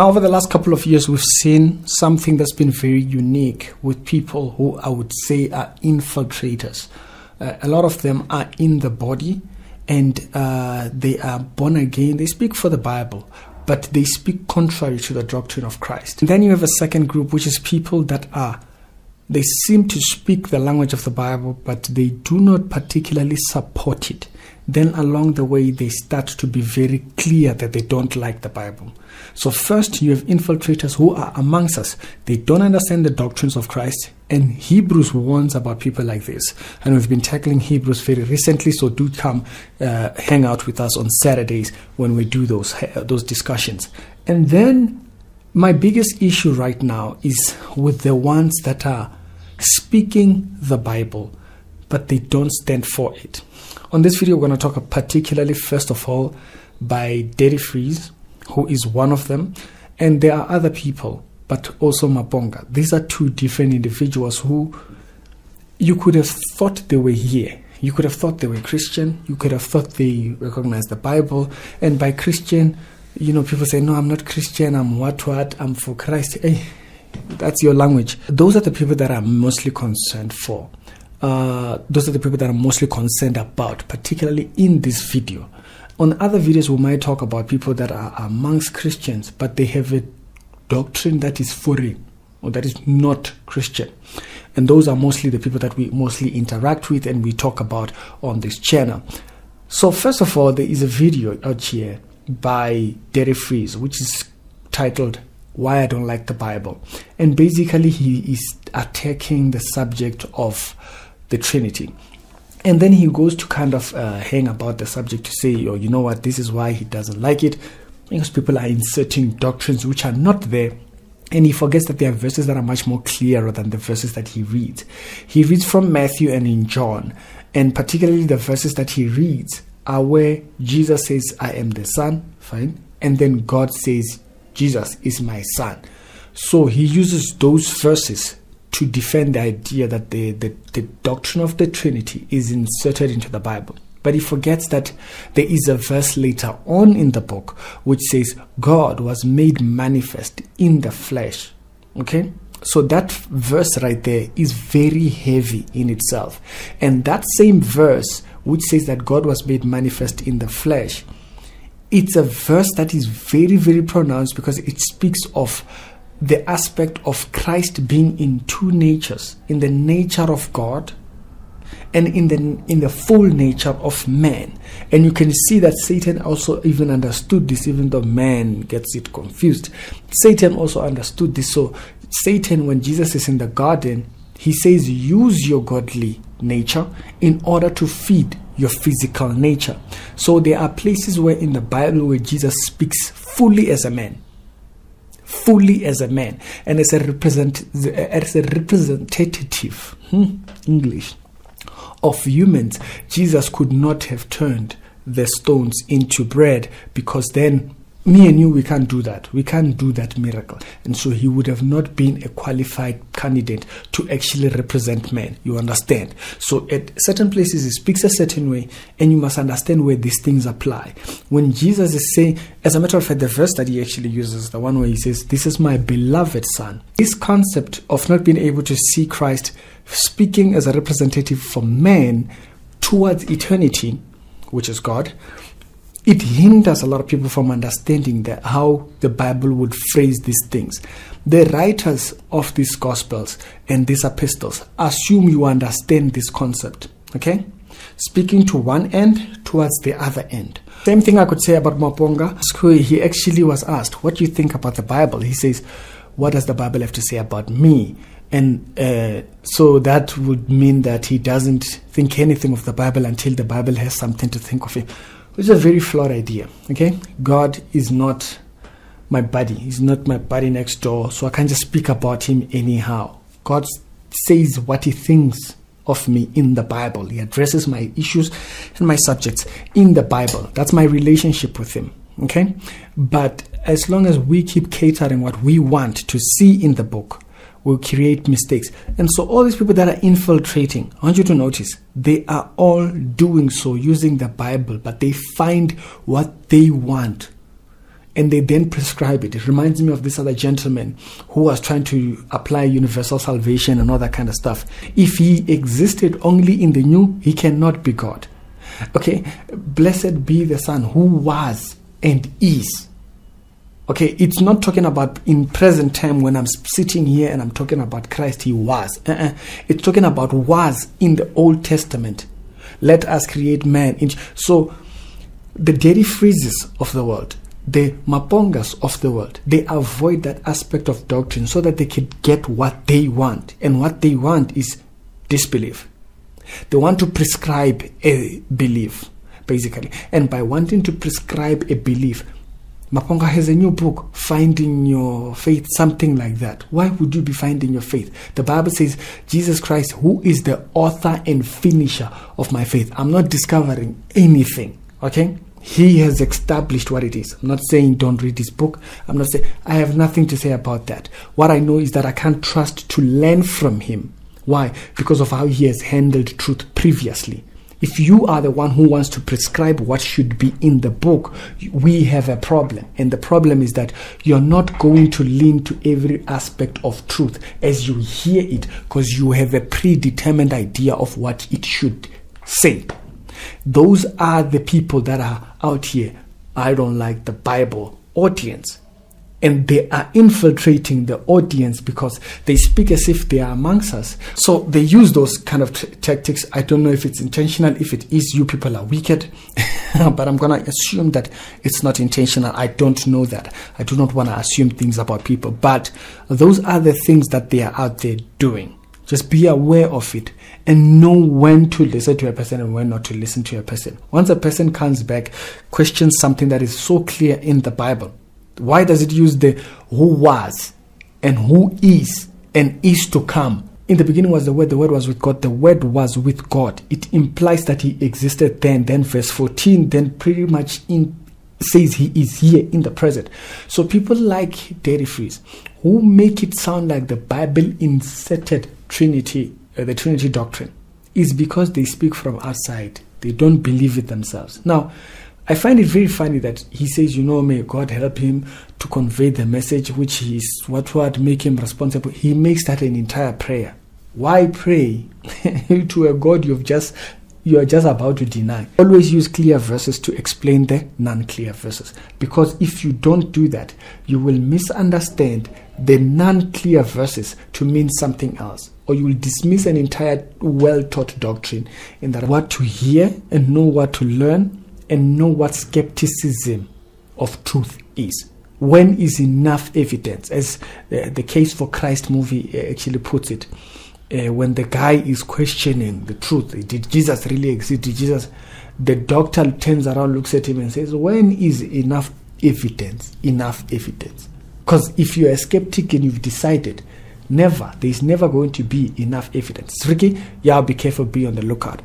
Now, over the last couple of years, we've seen something that's been very unique with people who I would say are infiltrators. Uh, a lot of them are in the body and uh, they are born again. They speak for the Bible, but they speak contrary to the doctrine of Christ. And then you have a second group, which is people that are they seem to speak the language of the Bible, but they do not particularly support it then along the way they start to be very clear that they don't like the Bible. So, first, you have infiltrators who are amongst us. They don't understand the doctrines of Christ, and Hebrews warns about people like this. And we've been tackling Hebrews very recently, so do come uh, hang out with us on Saturdays when we do those, uh, those discussions. And then, my biggest issue right now is with the ones that are speaking the Bible but they don't stand for it. On this video, we're going to talk particularly, first of all, by Derry Freeze, who is one of them, and there are other people, but also Mabonga. These are two different individuals who you could have thought they were here. You could have thought they were Christian. You could have thought they recognized the Bible. And by Christian, you know, people say, no, I'm not Christian. I'm what, what? I'm for Christ. Hey, eh, that's your language. Those are the people that I'm mostly concerned for. Uh, those are the people that I'm mostly concerned about, particularly in this video. On other videos, we might talk about people that are amongst Christians, but they have a doctrine that is foreign or that is not Christian. And those are mostly the people that we mostly interact with and we talk about on this channel. So, first of all, there is a video out here by Derry Freeze, which is titled why I don't like the Bible. And basically, he is attacking the subject of the Trinity. And then he goes to kind of uh, hang about the subject to say, oh, you know what, this is why he doesn't like it, because people are inserting doctrines which are not there. And he forgets that there are verses that are much more clearer than the verses that he reads. He reads from Matthew and in John, and particularly the verses that he reads are where Jesus says, I am the Son, fine, and then God says, Jesus is my son. So he uses those verses to defend the idea that the, the, the doctrine of the Trinity is inserted into the Bible. But he forgets that there is a verse later on in the book which says, God was made manifest in the flesh. Okay? So that verse right there is very heavy in itself. And that same verse, which says that God was made manifest in the flesh, it's a verse that is very, very pronounced because it speaks of the aspect of Christ being in two natures in the nature of God and in the in the full nature of man and you can see that satan also even understood this even though man gets it confused satan also understood this so satan when jesus is in the garden he says use your godly nature in order to feed your physical nature. So there are places where in the Bible where Jesus speaks fully as a man. Fully as a man and as a represent as a representative hmm, English of humans, Jesus could not have turned the stones into bread because then me and you, we can't do that. We can't do that miracle. And so he would have not been a qualified candidate to actually represent men. You understand? So at certain places, he speaks a certain way, and you must understand where these things apply. When Jesus is saying, as a matter of fact, the verse that he actually uses, the one where he says, This is my beloved son. This concept of not being able to see Christ speaking as a representative for man towards eternity, which is God, it hinders a lot of people from understanding that how the Bible would phrase these things. The writers of these Gospels and these epistles assume you understand this concept, okay? Speaking to one end towards the other end. Same thing I could say about Maponga. He actually was asked, What do you think about the Bible? He says, What does the Bible have to say about me? and uh, so that would mean that he doesn't think anything of the Bible until the Bible has something to think of him which is a very flawed idea. Okay, God is not my buddy. He's not my buddy next door, so I can't just speak about him anyhow. God says what he thinks of me in the Bible. He addresses my issues and my subjects in the Bible. That's my relationship with him. Okay, but as long as we keep catering what we want to see in the book, will create mistakes. And so all these people that are infiltrating, I want you to notice, they are all doing so using the Bible, but they find what they want and they then prescribe it. It reminds me of this other gentleman who was trying to apply universal salvation and all that kind of stuff. If he existed only in the new, he cannot be God. Okay, blessed be the Son who was and is Okay, it's not talking about in present time when I'm sitting here and I'm talking about Christ, he was. Uh-uh. It's talking about was in the Old Testament. Let us create man. So the dairy freezes of the world, the mapongas of the world, they avoid that aspect of doctrine so that they can get what they want. And what they want is disbelief. They want to prescribe a belief, basically. And by wanting to prescribe a belief, Maponga has a new book, Finding Your Faith, something like that. Why would you be finding your faith? The Bible says, Jesus Christ, who is the author and finisher of my faith. I'm not discovering anything, okay? He has established what it is. I'm not saying don't read this book. I'm not saying, I have nothing to say about that. What I know is that I can't trust to learn from him. Why? Because of how he has handled truth previously if you are the one who wants to prescribe what should be in the book, we have a problem. And the problem is that you're not going to lean to every aspect of truth as you hear it because you have a predetermined idea of what it should say. Those are the people that are out here. I don't like the Bible audience and they are infiltrating the audience because they speak as if they are amongst us. So they use those kind of t- tactics. I don't know if it's intentional. If it is, you people are wicked, but I'm going to assume that it's not intentional. I don't know that. I do not want to assume things about people, but those are the things that they are out there doing. Just be aware of it and know when to listen to a person and when not to listen to a person. Once a person comes back, questions something that is so clear in the Bible, why does it use the who was and who is and is to come? In the beginning was the Word, the Word was with God, the Word was with God. It implies that He existed then. Then, verse 14, then pretty much in, says He is here in the present. So, people like Dairy Freeze who make it sound like the Bible inserted Trinity, uh, the Trinity doctrine, is because they speak from outside. They don't believe it themselves. Now, I find it very funny that he says, you know, may God help him to convey the message, which is what would make him responsible. He makes that an entire prayer. Why pray to a God you've just you are just about to deny. Always use clear verses to explain the non clear verses because if you don't do that, you will misunderstand the non clear verses to mean something else, or you will dismiss an entire well taught doctrine in that what to hear and know what to learn and know what skepticism of truth is. When is enough evidence? As the, uh, the Case for Christ movie uh, actually puts it, uh, when the guy is questioning the truth, did Jesus really exist? Did Jesus? The doctor turns around, looks at him, and says, "When is enough evidence? Enough evidence?" Because if you are a skeptic and you've decided never, there is never going to be enough evidence. Ricky, yeah, be careful, be on the lookout.